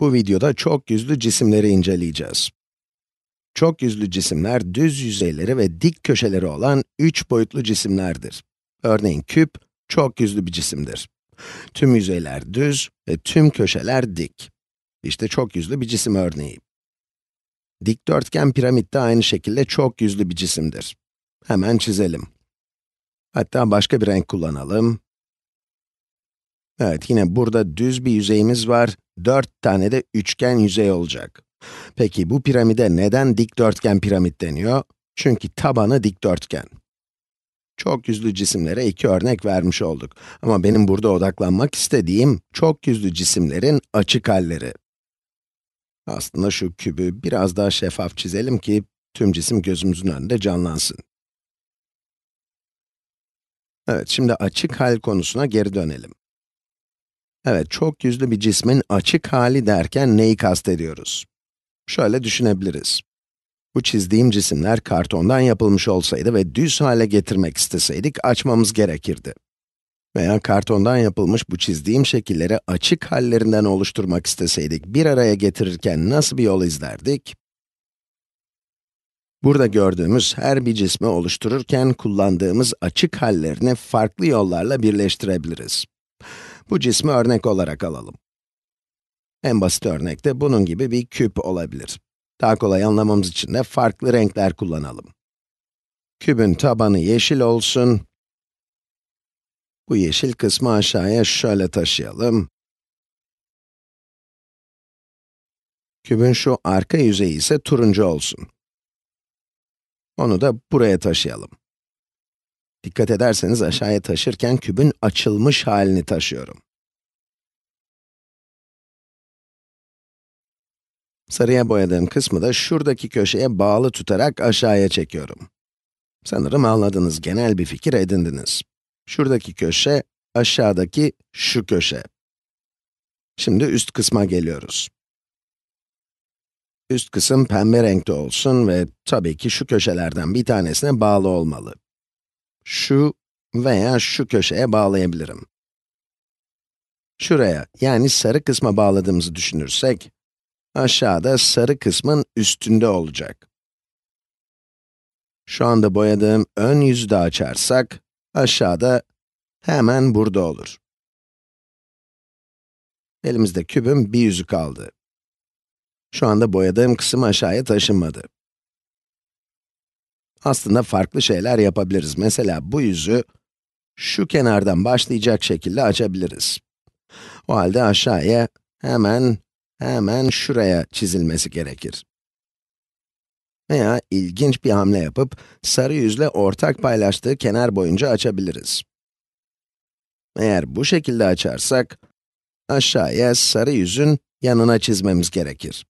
Bu videoda çok yüzlü cisimleri inceleyeceğiz. Çok yüzlü cisimler düz yüzeyleri ve dik köşeleri olan üç boyutlu cisimlerdir. Örneğin küp, çok yüzlü bir cisimdir. Tüm yüzeyler düz ve tüm köşeler dik. İşte çok yüzlü bir cisim örneği. Dikdörtgen piramit de aynı şekilde çok yüzlü bir cisimdir. Hemen çizelim. Hatta başka bir renk kullanalım. Evet, yine burada düz bir yüzeyimiz var Dört tane de üçgen yüzey olacak. Peki bu piramide neden dikdörtgen piramit deniyor? Çünkü tabanı dikdörtgen. Çok yüzlü cisimlere iki örnek vermiş olduk. Ama benim burada odaklanmak istediğim çok yüzlü cisimlerin açık halleri. Aslında şu kübü biraz daha şeffaf çizelim ki tüm cisim gözümüzün önünde canlansın. Evet, şimdi açık hal konusuna geri dönelim. Evet, çok yüzlü bir cismin açık hali derken neyi kastediyoruz? Şöyle düşünebiliriz. Bu çizdiğim cisimler kartondan yapılmış olsaydı ve düz hale getirmek isteseydik açmamız gerekirdi. Veya kartondan yapılmış bu çizdiğim şekilleri açık hallerinden oluşturmak isteseydik bir araya getirirken nasıl bir yol izlerdik? Burada gördüğümüz her bir cismi oluştururken kullandığımız açık hallerini farklı yollarla birleştirebiliriz. Bu cismi örnek olarak alalım. En basit örnek de bunun gibi bir küp olabilir. Daha kolay anlamamız için de farklı renkler kullanalım. Kübün tabanı yeşil olsun. Bu yeşil kısmı aşağıya şöyle taşıyalım. Kübün şu arka yüzeyi ise turuncu olsun. Onu da buraya taşıyalım. Dikkat ederseniz aşağıya taşırken kübün açılmış halini taşıyorum. Sarıya boyadığım kısmı da şuradaki köşeye bağlı tutarak aşağıya çekiyorum. Sanırım anladınız, genel bir fikir edindiniz. Şuradaki köşe, aşağıdaki şu köşe. Şimdi üst kısma geliyoruz. Üst kısım pembe renkte olsun ve tabii ki şu köşelerden bir tanesine bağlı olmalı şu veya şu köşeye bağlayabilirim. Şuraya, yani sarı kısma bağladığımızı düşünürsek, aşağıda sarı kısmın üstünde olacak. Şu anda boyadığım ön yüzü de açarsak, aşağıda hemen burada olur. Elimizde kübün bir yüzü kaldı. Şu anda boyadığım kısım aşağıya taşınmadı. Aslında farklı şeyler yapabiliriz. Mesela bu yüzü şu kenardan başlayacak şekilde açabiliriz. O halde aşağıya hemen, hemen şuraya çizilmesi gerekir. Veya ilginç bir hamle yapıp sarı yüzle ortak paylaştığı kenar boyunca açabiliriz. Eğer bu şekilde açarsak, aşağıya sarı yüzün yanına çizmemiz gerekir.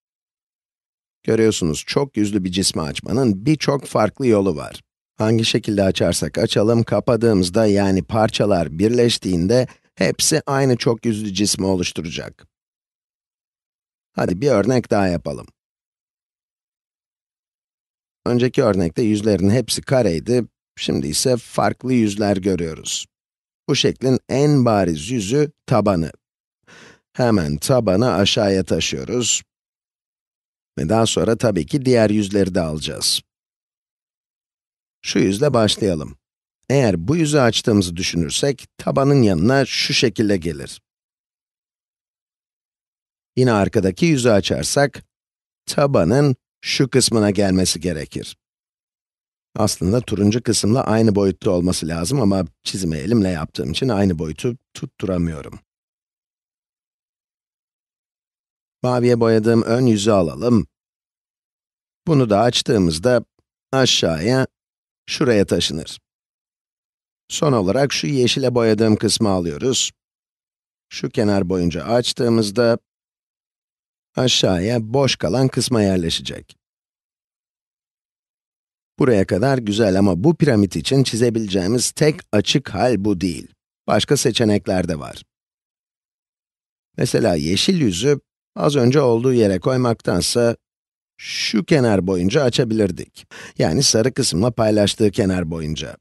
Görüyorsunuz, çok yüzlü bir cismi açmanın birçok farklı yolu var. Hangi şekilde açarsak açalım, kapadığımızda yani parçalar birleştiğinde hepsi aynı çok yüzlü cismi oluşturacak. Hadi bir örnek daha yapalım. Önceki örnekte yüzlerin hepsi kareydi, şimdi ise farklı yüzler görüyoruz. Bu şeklin en bariz yüzü tabanı. Hemen tabanı aşağıya taşıyoruz. Ve daha sonra tabii ki diğer yüzleri de alacağız. Şu yüzle başlayalım. Eğer bu yüzü açtığımızı düşünürsek, tabanın yanına şu şekilde gelir. Yine arkadaki yüzü açarsak, tabanın şu kısmına gelmesi gerekir. Aslında turuncu kısımla aynı boyutta olması lazım ama çizimi elimle yaptığım için aynı boyutu tutturamıyorum. Maviye boyadığım ön yüzü alalım bunu da açtığımızda aşağıya, şuraya taşınır. Son olarak şu yeşile boyadığım kısmı alıyoruz. Şu kenar boyunca açtığımızda aşağıya boş kalan kısma yerleşecek. Buraya kadar güzel ama bu piramit için çizebileceğimiz tek açık hal bu değil. Başka seçenekler de var. Mesela yeşil yüzü az önce olduğu yere koymaktansa şu kenar boyunca açabilirdik. Yani sarı kısımla paylaştığı kenar boyunca.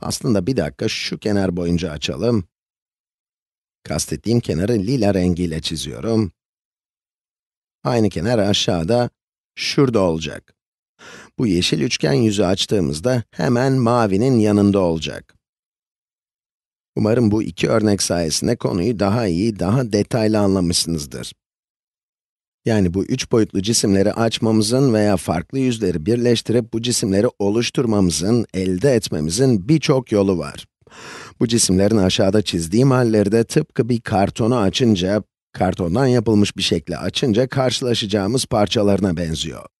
Aslında bir dakika şu kenar boyunca açalım. Kastettiğim kenarı lila rengiyle çiziyorum. Aynı kenar aşağıda, şurada olacak. Bu yeşil üçgen yüzü açtığımızda hemen mavinin yanında olacak. Umarım bu iki örnek sayesinde konuyu daha iyi, daha detaylı anlamışsınızdır. Yani bu üç boyutlu cisimleri açmamızın veya farklı yüzleri birleştirip bu cisimleri oluşturmamızın, elde etmemizin birçok yolu var. Bu cisimlerin aşağıda çizdiğim halleri de tıpkı bir kartonu açınca, kartondan yapılmış bir şekli açınca karşılaşacağımız parçalarına benziyor.